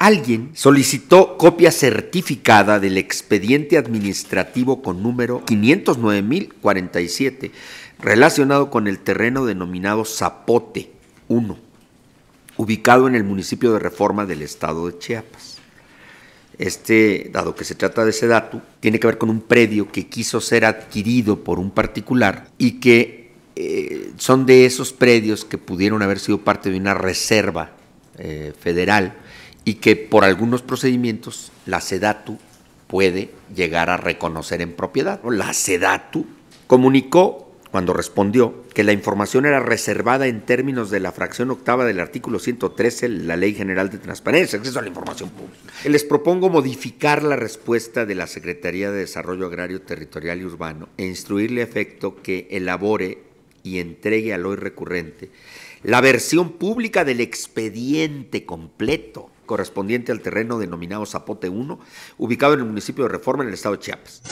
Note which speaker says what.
Speaker 1: Alguien solicitó copia certificada del expediente administrativo con número 509.047 relacionado con el terreno denominado Zapote 1, ubicado en el municipio de Reforma del estado de Chiapas. Este, dado que se trata de ese dato, tiene que ver con un predio que quiso ser adquirido por un particular y que eh, son de esos predios que pudieron haber sido parte de una reserva eh, federal y que por algunos procedimientos la SEDATU puede llegar a reconocer en propiedad. La SEDATU comunicó cuando respondió que la información era reservada en términos de la fracción octava del artículo 113 de la Ley General de Transparencia, acceso a la información pública. Les propongo modificar la respuesta de la Secretaría de Desarrollo Agrario, Territorial y Urbano e instruirle efecto que elabore y entregue al hoy recurrente la versión pública del expediente completo correspondiente al terreno denominado Zapote 1, ubicado en el municipio de Reforma, en el estado de Chiapas.